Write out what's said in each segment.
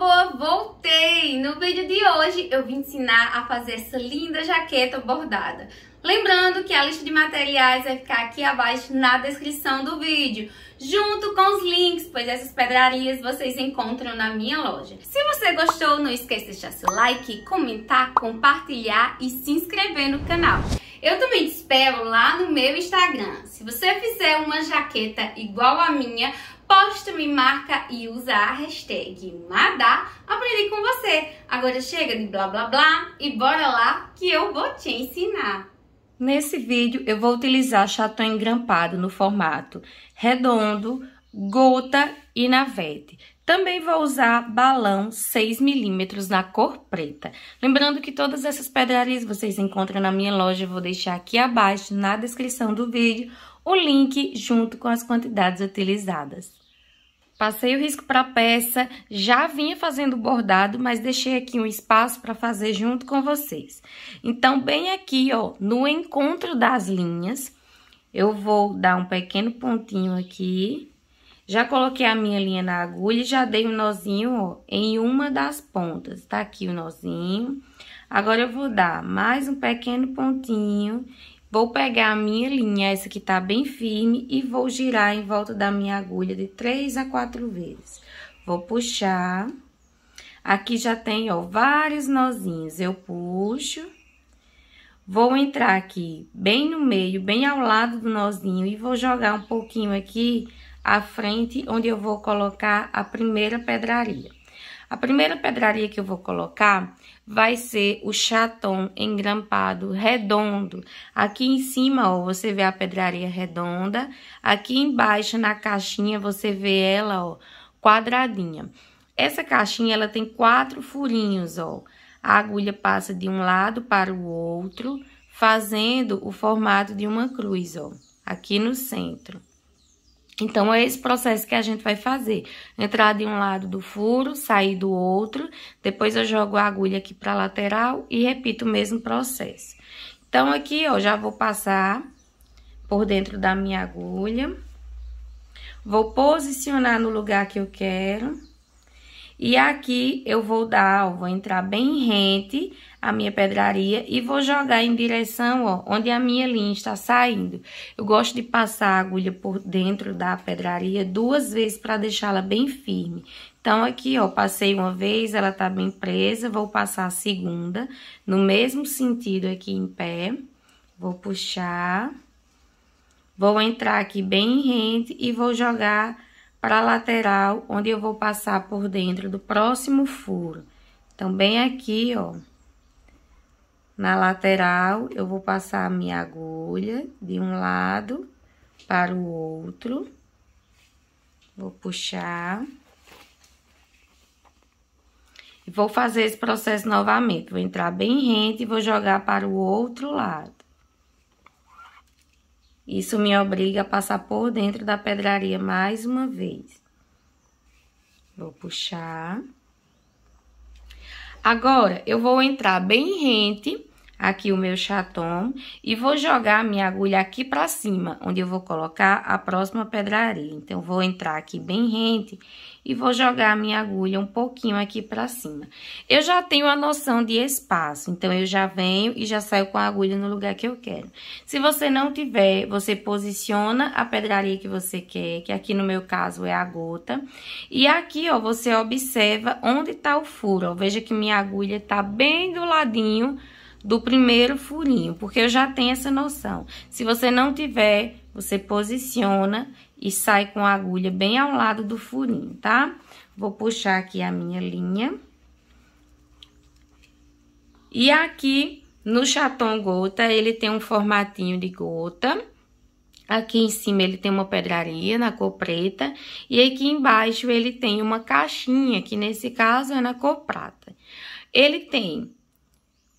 boa, voltei! No vídeo de hoje eu vim ensinar a fazer essa linda jaqueta bordada. Lembrando que a lista de materiais vai ficar aqui abaixo na descrição do vídeo, junto com os links, pois essas pedrarias vocês encontram na minha loja. Se você gostou, não esqueça de deixar seu like, comentar, compartilhar e se inscrever no canal. Eu também te espero lá no meu Instagram. Se você fizer uma jaqueta igual a minha, posta, me marca e usa a hashtag Madá. Aprendi com você. Agora chega de blá blá blá e bora lá que eu vou te ensinar. Nesse vídeo eu vou utilizar chatão engrampado no formato redondo, gota e navete. Também vou usar balão 6 milímetros na cor preta. Lembrando que todas essas pedrarias vocês encontram na minha loja, eu vou deixar aqui abaixo na descrição do vídeo o link junto com as quantidades utilizadas. Passei o risco para a peça, já vinha fazendo bordado, mas deixei aqui um espaço para fazer junto com vocês. Então, bem aqui, ó, no encontro das linhas, eu vou dar um pequeno pontinho aqui. Já coloquei a minha linha na agulha e já dei um nozinho, ó, em uma das pontas. Tá aqui o nozinho. Agora, eu vou dar mais um pequeno pontinho Vou pegar a minha linha, essa que tá bem firme, e vou girar em volta da minha agulha de três a quatro vezes. Vou puxar. Aqui já tem, ó, vários nozinhos. Eu puxo. Vou entrar aqui bem no meio, bem ao lado do nozinho, e vou jogar um pouquinho aqui à frente, onde eu vou colocar a primeira pedraria. A primeira pedraria que eu vou colocar vai ser o chaton engrampado redondo. Aqui em cima, ó, você vê a pedraria redonda. Aqui embaixo, na caixinha, você vê ela, ó, quadradinha. Essa caixinha, ela tem quatro furinhos, ó. A agulha passa de um lado para o outro, fazendo o formato de uma cruz, ó, aqui no centro. Então, é esse processo que a gente vai fazer. Entrar de um lado do furo, sair do outro, depois eu jogo a agulha aqui pra lateral e repito o mesmo processo. Então, aqui, ó, já vou passar por dentro da minha agulha. Vou posicionar no lugar que eu quero. E aqui, eu vou dar, ó, vou entrar bem rente a minha pedraria e vou jogar em direção, ó, onde a minha linha está saindo. Eu gosto de passar a agulha por dentro da pedraria duas vezes para deixá-la bem firme. Então, aqui, ó, passei uma vez, ela tá bem presa, vou passar a segunda, no mesmo sentido aqui em pé. Vou puxar, vou entrar aqui bem rente e vou jogar para a lateral, onde eu vou passar por dentro do próximo furo. Então, bem aqui, ó. Na lateral, eu vou passar a minha agulha de um lado para o outro. Vou puxar. E vou fazer esse processo novamente. Vou entrar bem rente e vou jogar para o outro lado. Isso me obriga a passar por dentro da pedraria mais uma vez. Vou puxar. Agora, eu vou entrar bem rente aqui o meu chatom e vou jogar a minha agulha aqui para cima, onde eu vou colocar a próxima pedraria. Então, vou entrar aqui bem rente e vou jogar a minha agulha um pouquinho aqui para cima. Eu já tenho a noção de espaço, então eu já venho e já saio com a agulha no lugar que eu quero. Se você não tiver, você posiciona a pedraria que você quer, que aqui no meu caso é a gota. E aqui, ó, você observa onde tá o furo, ó. Veja que minha agulha tá bem do ladinho do primeiro furinho, porque eu já tenho essa noção. Se você não tiver, você posiciona e sai com a agulha bem ao lado do furinho, tá? Vou puxar aqui a minha linha. E aqui no chaton gota, ele tem um formatinho de gota. Aqui em cima ele tem uma pedraria na cor preta e aqui embaixo ele tem uma caixinha, que nesse caso é na cor prata. Ele tem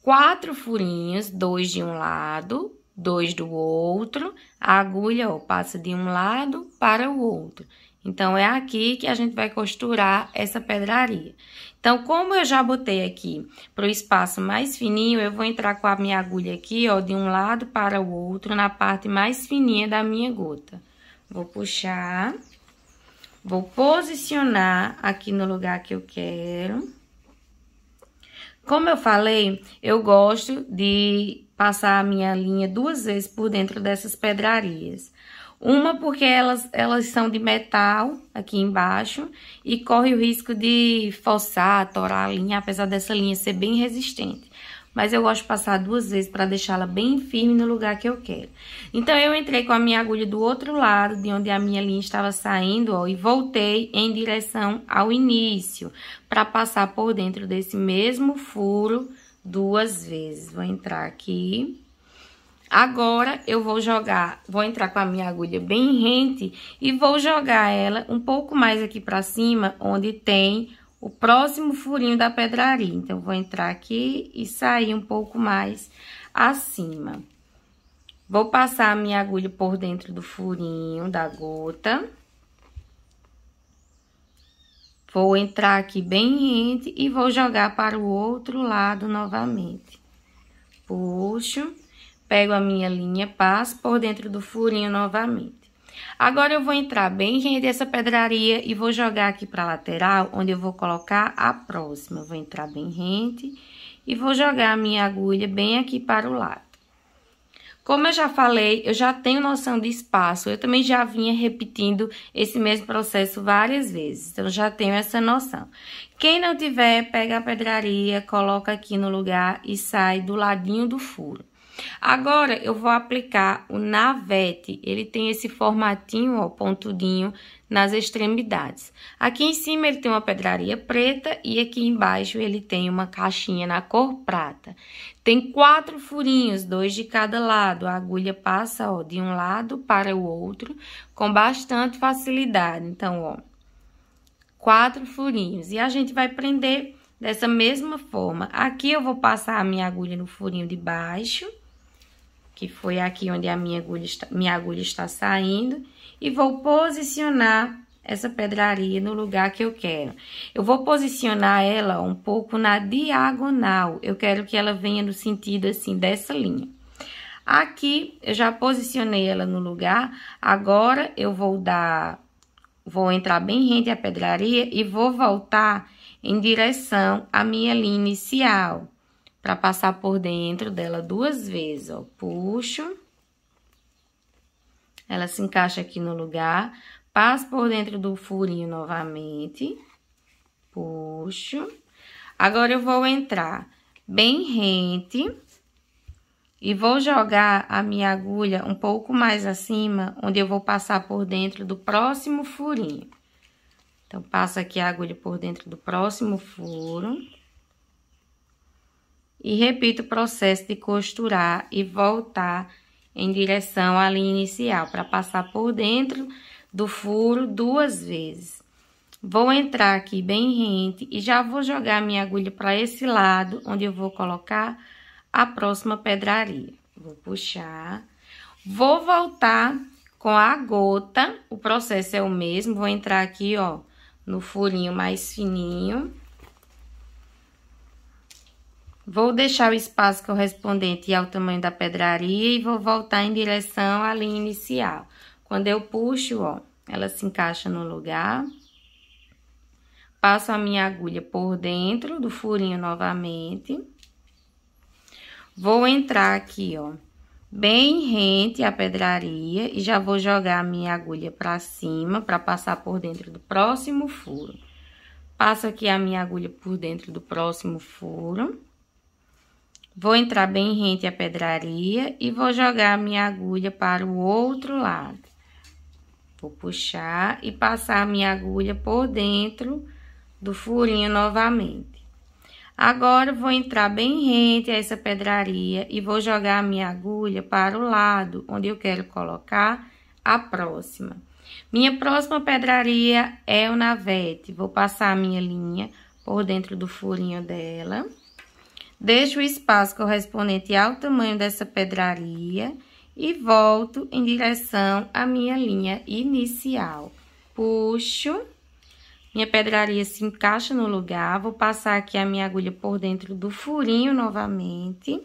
quatro furinhos, dois de um lado, dois do outro. A agulha ó, passa de um lado para o outro. Então, é aqui que a gente vai costurar essa pedraria. Então, como eu já botei aqui para o espaço mais fininho, eu vou entrar com a minha agulha aqui, ó, de um lado para o outro, na parte mais fininha da minha gota. Vou puxar, vou posicionar aqui no lugar que eu quero. Como eu falei, eu gosto de passar a minha linha duas vezes por dentro dessas pedrarias. Uma porque elas, elas são de metal aqui embaixo e corre o risco de forçar, torar a linha, apesar dessa linha ser bem resistente mas eu gosto de passar duas vezes para deixá-la bem firme no lugar que eu quero. Então, eu entrei com a minha agulha do outro lado, de onde a minha linha estava saindo, ó, e voltei em direção ao início, para passar por dentro desse mesmo furo duas vezes. Vou entrar aqui. Agora, eu vou jogar, vou entrar com a minha agulha bem rente e vou jogar ela um pouco mais aqui para cima, onde tem o próximo furinho da pedraria. Então, vou entrar aqui e sair um pouco mais acima. Vou passar a minha agulha por dentro do furinho da gota. Vou entrar aqui bem rente e vou jogar para o outro lado novamente. Puxo, pego a minha linha, passo por dentro do furinho novamente. Agora eu vou entrar bem rente dessa pedraria e vou jogar aqui para lateral, onde eu vou colocar a próxima. Eu vou entrar bem rente e vou jogar a minha agulha bem aqui para o lado. Como eu já falei, eu já tenho noção de espaço, eu também já vinha repetindo esse mesmo processo várias vezes, então já tenho essa noção. Quem não tiver, pega a pedraria, coloca aqui no lugar e sai do ladinho do furo. Agora eu vou aplicar o navete, ele tem esse formatinho, ó, pontudinho nas extremidades. Aqui em cima ele tem uma pedraria preta e aqui embaixo ele tem uma caixinha na cor prata. Tem quatro furinhos, dois de cada lado. A agulha passa, ó, de um lado para o outro com bastante facilidade. Então, ó, quatro furinhos. E a gente vai prender dessa mesma forma. Aqui eu vou passar a minha agulha no furinho de baixo que foi aqui onde a minha agulha está, minha agulha está saindo, e vou posicionar essa pedraria no lugar que eu quero. Eu vou posicionar ela um pouco na diagonal, eu quero que ela venha no sentido assim dessa linha. Aqui, eu já posicionei ela no lugar, agora eu vou dar, vou entrar bem rente à pedraria e vou voltar em direção à minha linha inicial para passar por dentro dela duas vezes, ó. Puxo. Ela se encaixa aqui no lugar. Passo por dentro do furinho novamente. Puxo. Agora, eu vou entrar bem rente. E vou jogar a minha agulha um pouco mais acima, onde eu vou passar por dentro do próximo furinho. Então, passo aqui a agulha por dentro do próximo furo e repito o processo de costurar e voltar em direção à linha inicial para passar por dentro do furo duas vezes. Vou entrar aqui bem rente e já vou jogar minha agulha para esse lado, onde eu vou colocar a próxima pedraria. Vou puxar, vou voltar com a gota, o processo é o mesmo, vou entrar aqui, ó, no furinho mais fininho Vou deixar o espaço correspondente ao tamanho da pedraria e vou voltar em direção à linha inicial. Quando eu puxo, ó, ela se encaixa no lugar. Passo a minha agulha por dentro do furinho novamente. Vou entrar aqui, ó, bem rente à pedraria e já vou jogar a minha agulha pra cima para passar por dentro do próximo furo. Passo aqui a minha agulha por dentro do próximo furo Vou entrar bem rente à pedraria e vou jogar minha agulha para o outro lado. Vou puxar e passar minha agulha por dentro do furinho novamente. Agora, vou entrar bem rente a essa pedraria e vou jogar a minha agulha para o lado onde eu quero colocar a próxima. Minha próxima pedraria é o navete. Vou passar a minha linha por dentro do furinho dela. Deixo o espaço correspondente ao tamanho dessa pedraria e volto em direção à minha linha inicial. Puxo, minha pedraria se encaixa no lugar, vou passar aqui a minha agulha por dentro do furinho novamente.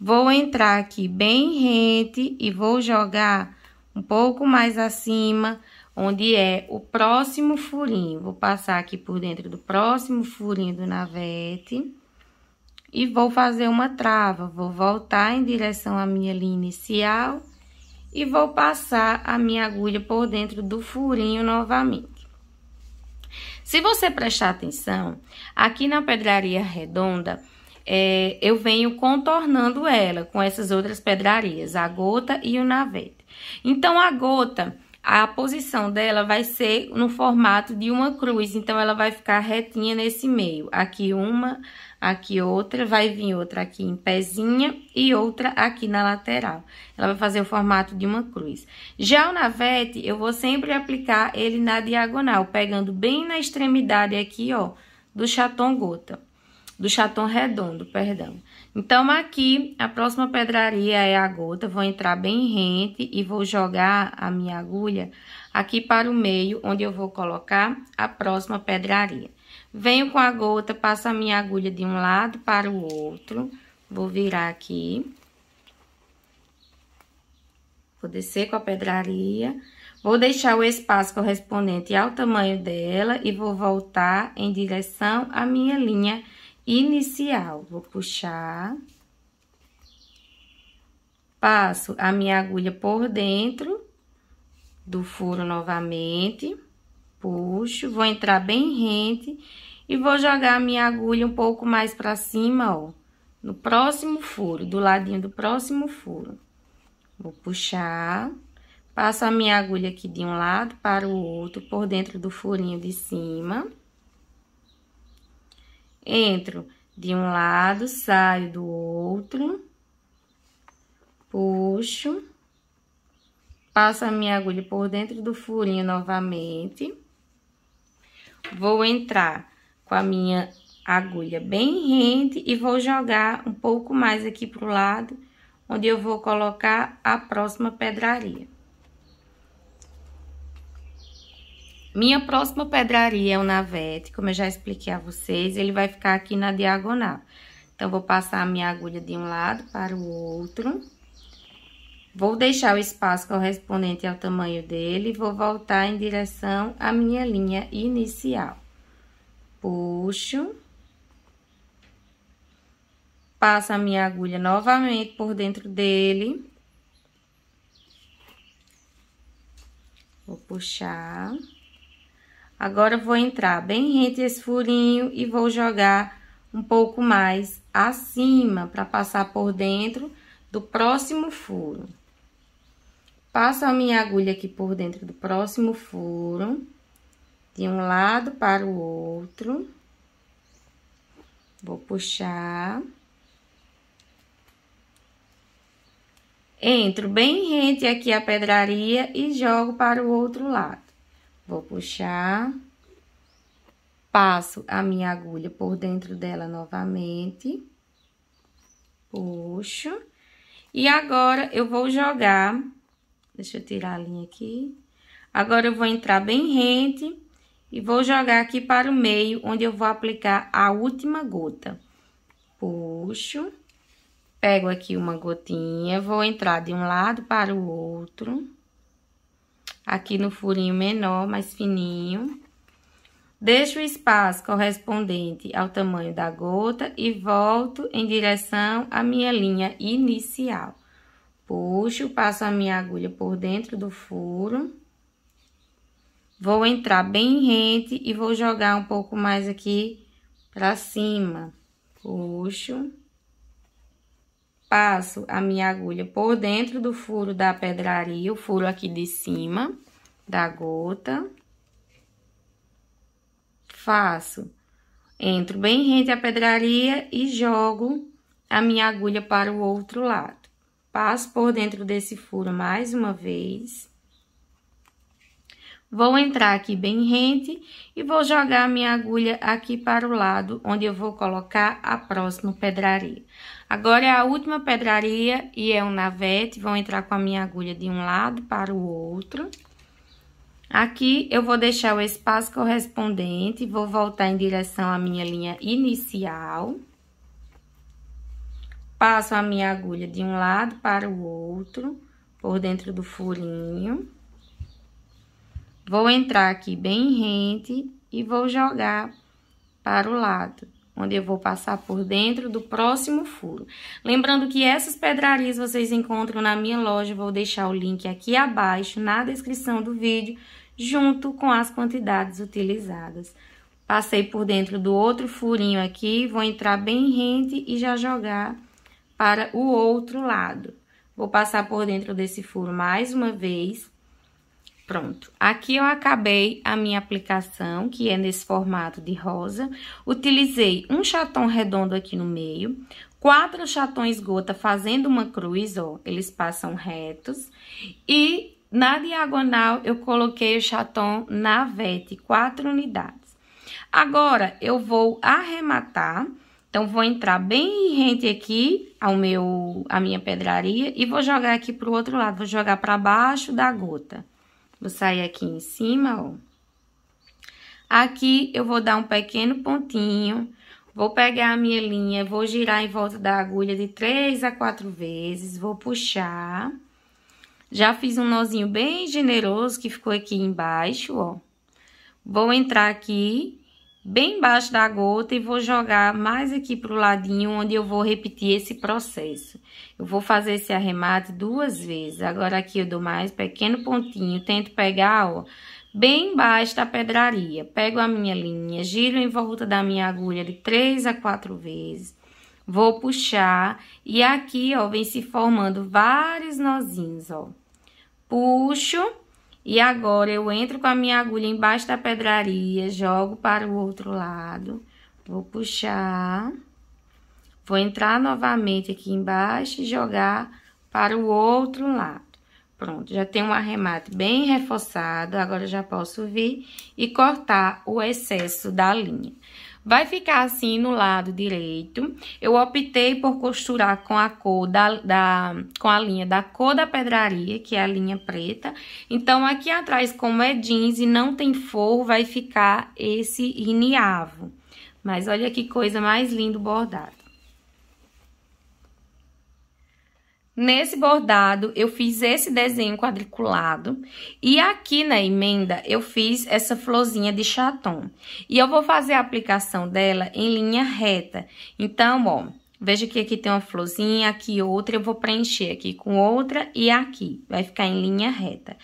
Vou entrar aqui bem rente e vou jogar um pouco mais acima, onde é o próximo furinho. Vou passar aqui por dentro do próximo furinho do navete e vou fazer uma trava, vou voltar em direção à minha linha inicial e vou passar a minha agulha por dentro do furinho novamente. Se você prestar atenção, aqui na pedraria redonda, é, eu venho contornando ela com essas outras pedrarias, a gota e o navete. Então, a gota, a posição dela vai ser no formato de uma cruz, então ela vai ficar retinha nesse meio. Aqui uma, aqui outra, vai vir outra aqui em pezinha e outra aqui na lateral. Ela vai fazer o formato de uma cruz. Já o navete, eu vou sempre aplicar ele na diagonal, pegando bem na extremidade aqui, ó, do chaton gota, do chaton redondo, perdão. Então, aqui, a próxima pedraria é a gota, vou entrar bem rente e vou jogar a minha agulha aqui para o meio, onde eu vou colocar a próxima pedraria. Venho com a gota, passo a minha agulha de um lado para o outro. Vou virar aqui. Vou descer com a pedraria. Vou deixar o espaço correspondente ao tamanho dela e vou voltar em direção à minha linha inicial. Vou puxar. Passo a minha agulha por dentro do furo novamente. Puxo, vou entrar bem rente e vou jogar a minha agulha um pouco mais pra cima, ó. No próximo furo, do ladinho do próximo furo. Vou puxar, passo a minha agulha aqui de um lado para o outro, por dentro do furinho de cima. Entro de um lado, saio do outro, puxo, passo a minha agulha por dentro do furinho novamente, Vou entrar com a minha agulha bem rente e vou jogar um pouco mais aqui pro lado, onde eu vou colocar a próxima pedraria. Minha próxima pedraria é o navete, como eu já expliquei a vocês, ele vai ficar aqui na diagonal. Então, vou passar a minha agulha de um lado para o outro. Vou deixar o espaço correspondente ao tamanho dele, vou voltar em direção à minha linha inicial. Puxo. Passo a minha agulha novamente por dentro dele. Vou puxar. Agora, vou entrar bem rente esse furinho e vou jogar um pouco mais acima para passar por dentro do próximo furo. Passo a minha agulha aqui por dentro do próximo furo, de um lado para o outro. Vou puxar. Entro bem rente aqui a pedraria e jogo para o outro lado. Vou puxar. Passo a minha agulha por dentro dela novamente. Puxo. E agora, eu vou jogar Deixa eu tirar a linha aqui. Agora, eu vou entrar bem rente e vou jogar aqui para o meio, onde eu vou aplicar a última gota. Puxo, pego aqui uma gotinha, vou entrar de um lado para o outro. Aqui no furinho menor, mais fininho. Deixo o espaço correspondente ao tamanho da gota e volto em direção à minha linha inicial. Puxo, passo a minha agulha por dentro do furo. Vou entrar bem rente e vou jogar um pouco mais aqui pra cima. Puxo. Passo a minha agulha por dentro do furo da pedraria, o furo aqui de cima da gota. Faço. Entro bem rente à pedraria e jogo a minha agulha para o outro lado. Passo por dentro desse furo mais uma vez. Vou entrar aqui bem rente e vou jogar minha agulha aqui para o lado, onde eu vou colocar a próxima pedraria. Agora é a última pedraria e é um navete, vou entrar com a minha agulha de um lado para o outro. Aqui eu vou deixar o espaço correspondente, vou voltar em direção à minha linha inicial. Passo a minha agulha de um lado para o outro, por dentro do furinho. Vou entrar aqui bem rente e vou jogar para o lado, onde eu vou passar por dentro do próximo furo. Lembrando que essas pedrarias vocês encontram na minha loja, vou deixar o link aqui abaixo na descrição do vídeo, junto com as quantidades utilizadas. Passei por dentro do outro furinho aqui, vou entrar bem rente e já jogar para o outro lado. Vou passar por dentro desse furo mais uma vez. Pronto. Aqui eu acabei a minha aplicação, que é nesse formato de rosa. Utilizei um chaton redondo aqui no meio, quatro chatões gota fazendo uma cruz, ó, eles passam retos. E na diagonal eu coloquei o chaton navete, quatro unidades. Agora, eu vou arrematar então, vou entrar bem rente aqui ao meu, a minha pedraria e vou jogar aqui pro outro lado, vou jogar para baixo da gota. Vou sair aqui em cima, ó. Aqui eu vou dar um pequeno pontinho, vou pegar a minha linha, vou girar em volta da agulha de três a quatro vezes, vou puxar. Já fiz um nozinho bem generoso que ficou aqui embaixo, ó. Vou entrar aqui bem embaixo da gota e vou jogar mais aqui pro ladinho, onde eu vou repetir esse processo. Eu vou fazer esse arremate duas vezes. Agora aqui eu dou mais pequeno pontinho, tento pegar, ó, bem embaixo da pedraria. Pego a minha linha, giro em volta da minha agulha de três a quatro vezes. Vou puxar e aqui, ó, vem se formando vários nozinhos, ó. Puxo e agora eu entro com a minha agulha embaixo da pedraria, jogo para o outro lado, vou puxar, vou entrar novamente aqui embaixo e jogar para o outro lado. Pronto, já tem um arremate bem reforçado, agora já posso vir e cortar o excesso da linha. Vai ficar assim no lado direito. Eu optei por costurar com a cor da, da, com a linha da cor da pedraria, que é a linha preta. Então, aqui atrás, como é jeans e não tem forro, vai ficar esse iniavo. Mas olha que coisa mais linda o bordado. Nesse bordado, eu fiz esse desenho quadriculado. E aqui na emenda, eu fiz essa florzinha de chaton. E eu vou fazer a aplicação dela em linha reta. Então, ó, veja que aqui tem uma florzinha, aqui outra. Eu vou preencher aqui com outra e aqui. Vai ficar em linha reta.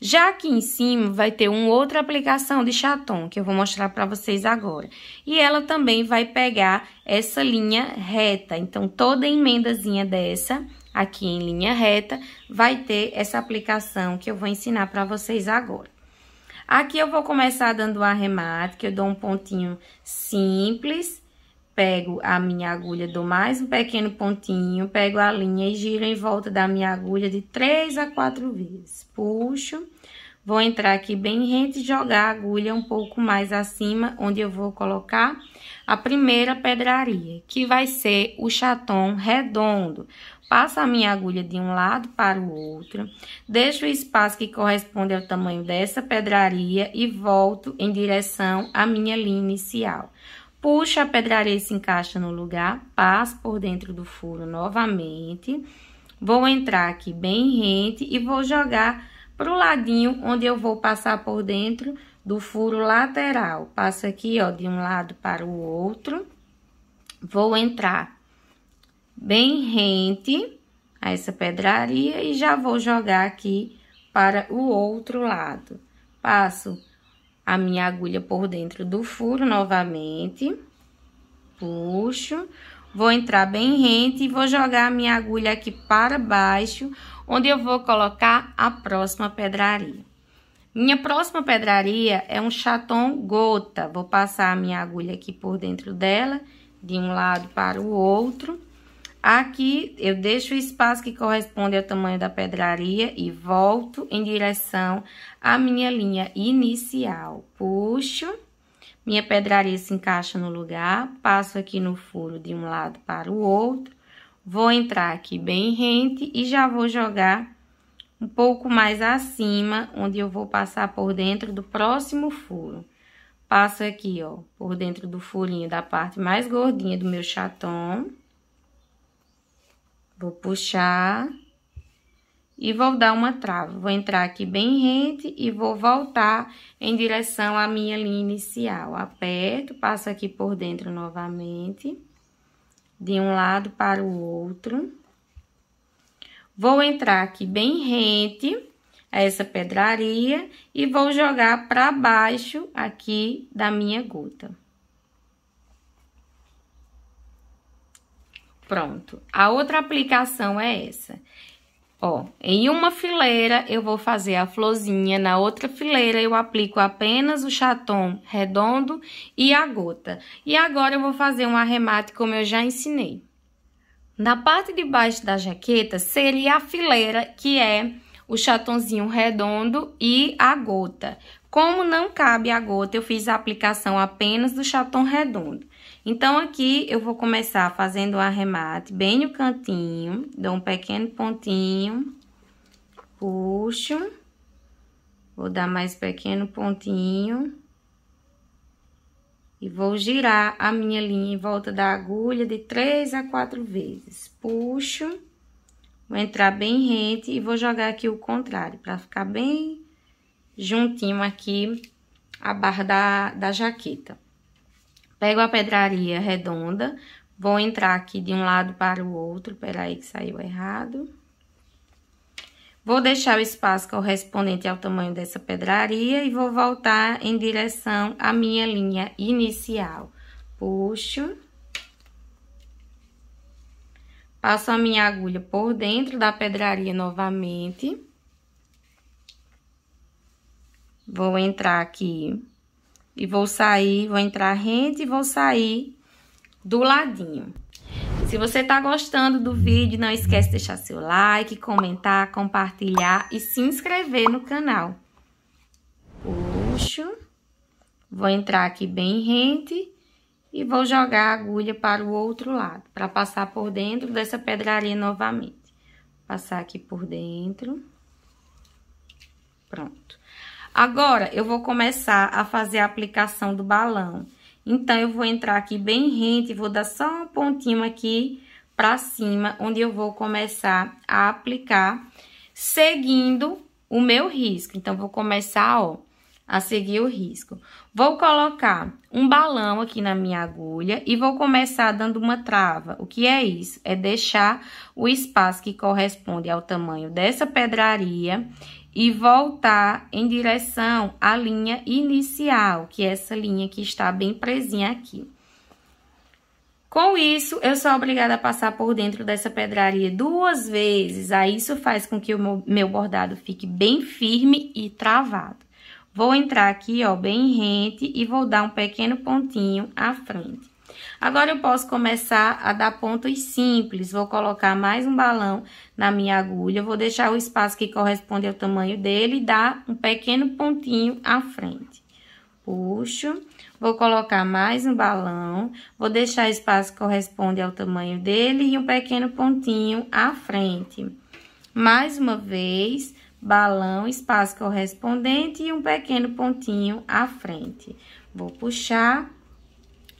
Já aqui em cima, vai ter uma outra aplicação de chaton, que eu vou mostrar pra vocês agora. E ela também vai pegar essa linha reta. Então, toda emendazinha dessa aqui em linha reta, vai ter essa aplicação que eu vou ensinar para vocês agora. Aqui eu vou começar dando o arremate, que eu dou um pontinho simples, pego a minha agulha, dou mais um pequeno pontinho, pego a linha e giro em volta da minha agulha de três a quatro vezes. Puxo, vou entrar aqui bem rente e jogar a agulha um pouco mais acima, onde eu vou colocar a primeira pedraria, que vai ser o chatom redondo. Passo a minha agulha de um lado para o outro, deixo o espaço que corresponde ao tamanho dessa pedraria e volto em direção à minha linha inicial. Puxo a pedraria e se encaixa no lugar, passo por dentro do furo novamente, vou entrar aqui bem rente e vou jogar para o ladinho onde eu vou passar por dentro do furo lateral. Passo aqui, ó, de um lado para o outro, vou entrar bem rente a essa pedraria e já vou jogar aqui para o outro lado. Passo a minha agulha por dentro do furo novamente, puxo, vou entrar bem rente e vou jogar a minha agulha aqui para baixo, onde eu vou colocar a próxima pedraria. Minha próxima pedraria é um chaton gota. Vou passar a minha agulha aqui por dentro dela, de um lado para o outro. Aqui, eu deixo o espaço que corresponde ao tamanho da pedraria e volto em direção à minha linha inicial. Puxo, minha pedraria se encaixa no lugar, passo aqui no furo de um lado para o outro, vou entrar aqui bem rente e já vou jogar um pouco mais acima, onde eu vou passar por dentro do próximo furo. Passo aqui, ó, por dentro do furinho da parte mais gordinha do meu chatão. Vou puxar e vou dar uma trava. Vou entrar aqui bem rente e vou voltar em direção à minha linha inicial. Aperto, passo aqui por dentro novamente, de um lado para o outro. Vou entrar aqui bem rente a essa pedraria e vou jogar para baixo aqui da minha gota. Pronto. A outra aplicação é essa. Ó, em uma fileira eu vou fazer a florzinha, na outra fileira eu aplico apenas o chatom redondo e a gota. E agora eu vou fazer um arremate como eu já ensinei. Na parte de baixo da jaqueta seria a fileira, que é o chatonzinho redondo e a gota. Como não cabe a gota, eu fiz a aplicação apenas do chatom redondo. Então, aqui eu vou começar fazendo o arremate bem no cantinho, dou um pequeno pontinho, puxo, vou dar mais pequeno pontinho e vou girar a minha linha em volta da agulha de três a quatro vezes. Puxo, vou entrar bem rente e vou jogar aqui o contrário, para ficar bem juntinho aqui a barra da, da jaqueta. Pego a pedraria redonda, vou entrar aqui de um lado para o outro, peraí que saiu errado. Vou deixar o espaço correspondente ao tamanho dessa pedraria e vou voltar em direção à minha linha inicial. Puxo. Passo a minha agulha por dentro da pedraria novamente. Vou entrar aqui e vou sair, vou entrar rente e vou sair do ladinho. Se você tá gostando do vídeo, não esquece de deixar seu like, comentar, compartilhar e se inscrever no canal. Puxo. Vou entrar aqui bem rente e vou jogar a agulha para o outro lado, para passar por dentro dessa pedraria novamente. Passar aqui por dentro. Pronto. Agora, eu vou começar a fazer a aplicação do balão. Então, eu vou entrar aqui bem rente, vou dar só um pontinho aqui para cima, onde eu vou começar a aplicar, seguindo o meu risco. Então, vou começar, ó, a seguir o risco. Vou colocar um balão aqui na minha agulha e vou começar dando uma trava. O que é isso? É deixar o espaço que corresponde ao tamanho dessa pedraria e voltar em direção à linha inicial, que é essa linha que está bem presinha aqui. Com isso, eu sou obrigada a passar por dentro dessa pedraria duas vezes, aí isso faz com que o meu bordado fique bem firme e travado. Vou entrar aqui, ó, bem rente e vou dar um pequeno pontinho à frente. Agora, eu posso começar a dar pontos simples. Vou colocar mais um balão na minha agulha. Vou deixar o espaço que corresponde ao tamanho dele e dar um pequeno pontinho à frente. Puxo. Vou colocar mais um balão. Vou deixar o espaço que corresponde ao tamanho dele e um pequeno pontinho à frente. Mais uma vez balão, espaço correspondente e um pequeno pontinho à frente. Vou puxar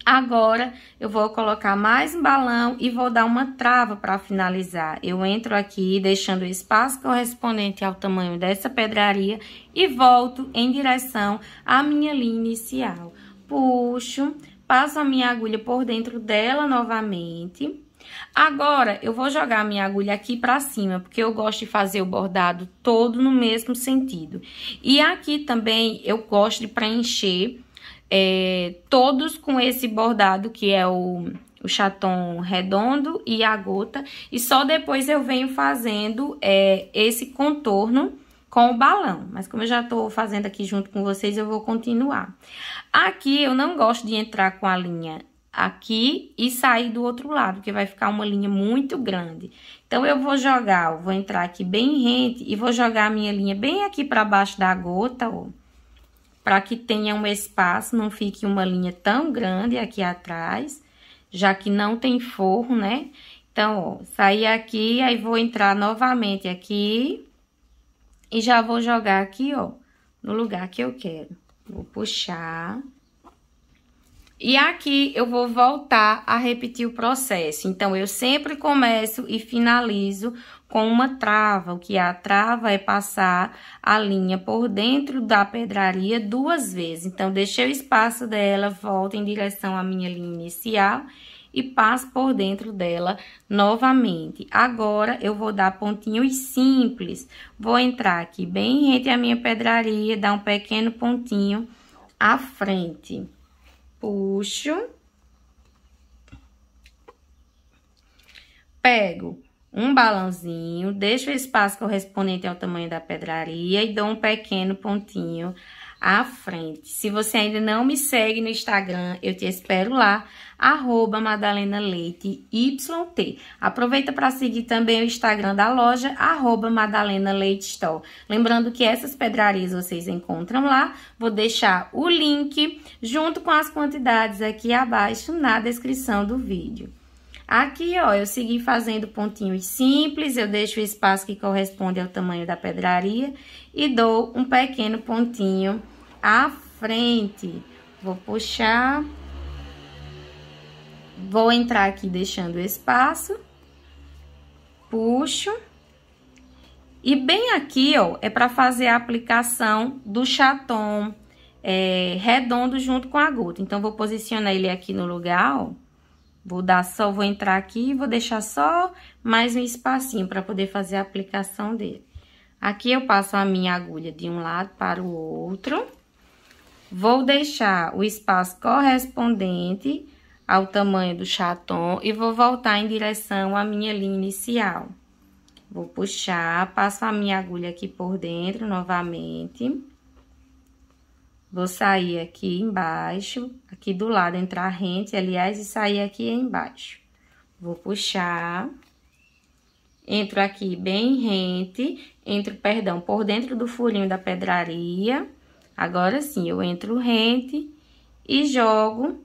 Agora, eu vou colocar mais um balão e vou dar uma trava para finalizar. Eu entro aqui, deixando o espaço correspondente ao tamanho dessa pedraria e volto em direção à minha linha inicial. Puxo, passo a minha agulha por dentro dela novamente. Agora, eu vou jogar a minha agulha aqui pra cima, porque eu gosto de fazer o bordado todo no mesmo sentido. E aqui também, eu gosto de preencher é, todos com esse bordado que é o, o chaton redondo e a gota. E só depois eu venho fazendo é, esse contorno com o balão. Mas como eu já tô fazendo aqui junto com vocês, eu vou continuar. Aqui eu não gosto de entrar com a linha aqui e sair do outro lado, porque vai ficar uma linha muito grande. Então, eu vou jogar, eu vou entrar aqui bem rente e vou jogar a minha linha bem aqui para baixo da gota, ó para que tenha um espaço, não fique uma linha tão grande aqui atrás, já que não tem forro, né? Então, ó, saí aqui, aí vou entrar novamente aqui e já vou jogar aqui, ó, no lugar que eu quero. Vou puxar. E aqui eu vou voltar a repetir o processo. Então, eu sempre começo e finalizo com uma trava. O que é a trava é passar a linha por dentro da pedraria duas vezes. Então, deixei o espaço dela, volto em direção à minha linha inicial e passo por dentro dela novamente. Agora, eu vou dar pontinhos simples. Vou entrar aqui bem entre a minha pedraria, dar um pequeno pontinho à frente. Puxo. Pego um balãozinho, deixo o espaço correspondente ao tamanho da pedraria e dou um pequeno pontinho à frente. Se você ainda não me segue no Instagram, eu te espero lá, arroba Madalena Leite YT. Aproveita para seguir também o Instagram da loja, arroba Madalena Leite Store. Lembrando que essas pedrarias vocês encontram lá, vou deixar o link junto com as quantidades aqui abaixo na descrição do vídeo. Aqui, ó, eu segui fazendo pontinhos simples, eu deixo o espaço que corresponde ao tamanho da pedraria e dou um pequeno pontinho à frente. Vou puxar, vou entrar aqui deixando o espaço, puxo. E bem aqui, ó, é para fazer a aplicação do chatom é, redondo junto com a gota. Então, vou posicionar ele aqui no lugar, ó. Vou dar só, vou entrar aqui e vou deixar só mais um espacinho para poder fazer a aplicação dele. Aqui eu passo a minha agulha de um lado para o outro. Vou deixar o espaço correspondente ao tamanho do chaton e vou voltar em direção à minha linha inicial. Vou puxar, passo a minha agulha aqui por dentro novamente. Vou sair aqui embaixo, aqui do lado, entrar rente, aliás, e sair aqui embaixo. Vou puxar. Entro aqui bem rente, entro, perdão, por dentro do furinho da pedraria. Agora sim, eu entro rente e jogo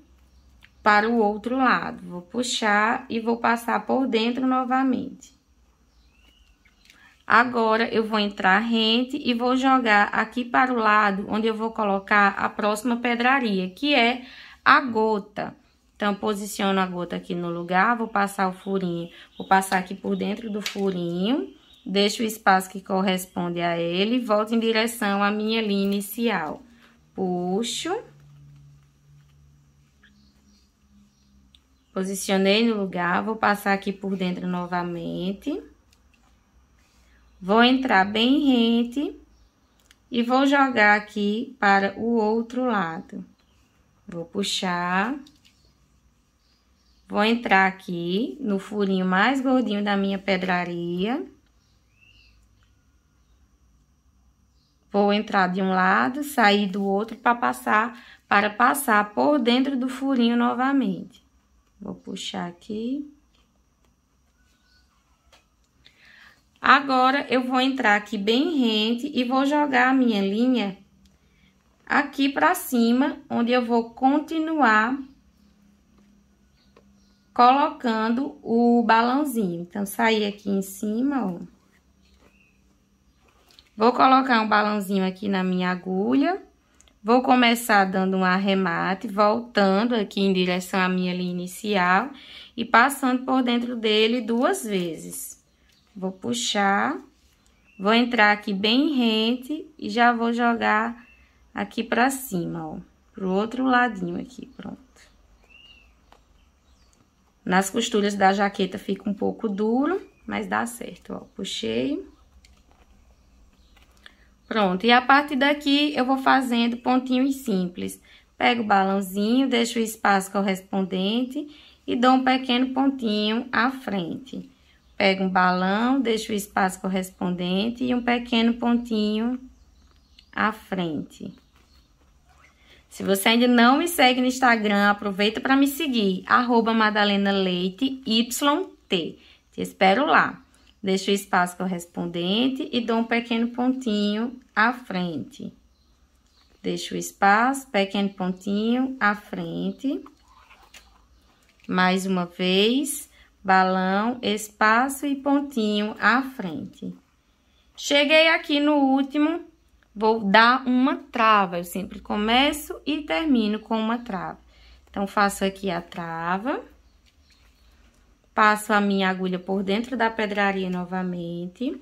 para o outro lado. Vou puxar e vou passar por dentro novamente. Agora, eu vou entrar rente e vou jogar aqui para o lado, onde eu vou colocar a próxima pedraria, que é a gota. Então, posiciono a gota aqui no lugar, vou passar o furinho, vou passar aqui por dentro do furinho, deixo o espaço que corresponde a ele, volto em direção à minha linha inicial. Puxo. Posicionei no lugar, vou passar aqui por dentro novamente. Vou entrar bem rente e vou jogar aqui para o outro lado. Vou puxar. Vou entrar aqui no furinho mais gordinho da minha pedraria. Vou entrar de um lado, sair do outro para passar, para passar por dentro do furinho novamente. Vou puxar aqui. Agora, eu vou entrar aqui bem rente e vou jogar a minha linha aqui pra cima, onde eu vou continuar colocando o balãozinho. Então, sair aqui em cima, ó. Vou colocar um balãozinho aqui na minha agulha. Vou começar dando um arremate, voltando aqui em direção à minha linha inicial e passando por dentro dele duas vezes. Vou puxar, vou entrar aqui bem rente e já vou jogar aqui pra cima, ó. Pro outro ladinho aqui, pronto. Nas costuras da jaqueta fica um pouco duro, mas dá certo, ó. Puxei. Pronto, e a partir daqui eu vou fazendo pontinhos simples. Pego o balãozinho, deixo o espaço correspondente e dou um pequeno pontinho à frente. Pego um balão, deixo o espaço correspondente e um pequeno pontinho à frente. Se você ainda não me segue no Instagram, aproveita para me seguir, arroba Madalena Leite YT. Te espero lá. Deixo o espaço correspondente e dou um pequeno pontinho à frente. Deixo o espaço, pequeno pontinho à frente. Mais uma vez balão, espaço e pontinho à frente. Cheguei aqui no último, vou dar uma trava. Eu sempre começo e termino com uma trava. Então, faço aqui a trava. Passo a minha agulha por dentro da pedraria novamente.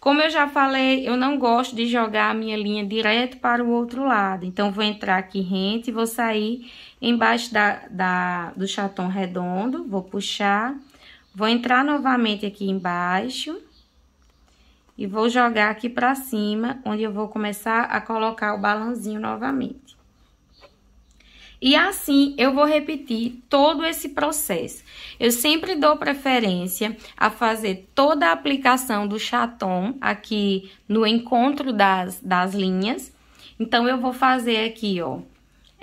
Como eu já falei, eu não gosto de jogar a minha linha direto para o outro lado. Então, vou entrar aqui rente e vou sair embaixo da, da, do chatão redondo. Vou puxar Vou entrar novamente aqui embaixo e vou jogar aqui pra cima, onde eu vou começar a colocar o balãozinho novamente. E assim, eu vou repetir todo esse processo. Eu sempre dou preferência a fazer toda a aplicação do chaton aqui no encontro das, das linhas. Então, eu vou fazer aqui, ó,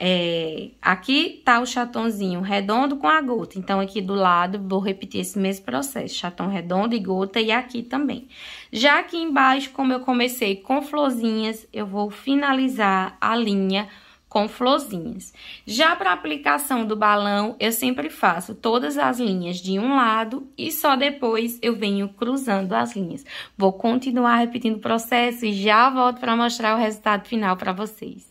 é, aqui tá o chatãozinho redondo com a gota. Então, aqui do lado, vou repetir esse mesmo processo. Chatão redondo e gota, e aqui também. Já aqui embaixo, como eu comecei com florzinhas, eu vou finalizar a linha com florzinhas. Já para aplicação do balão, eu sempre faço todas as linhas de um lado e só depois eu venho cruzando as linhas. Vou continuar repetindo o processo e já volto para mostrar o resultado final para vocês.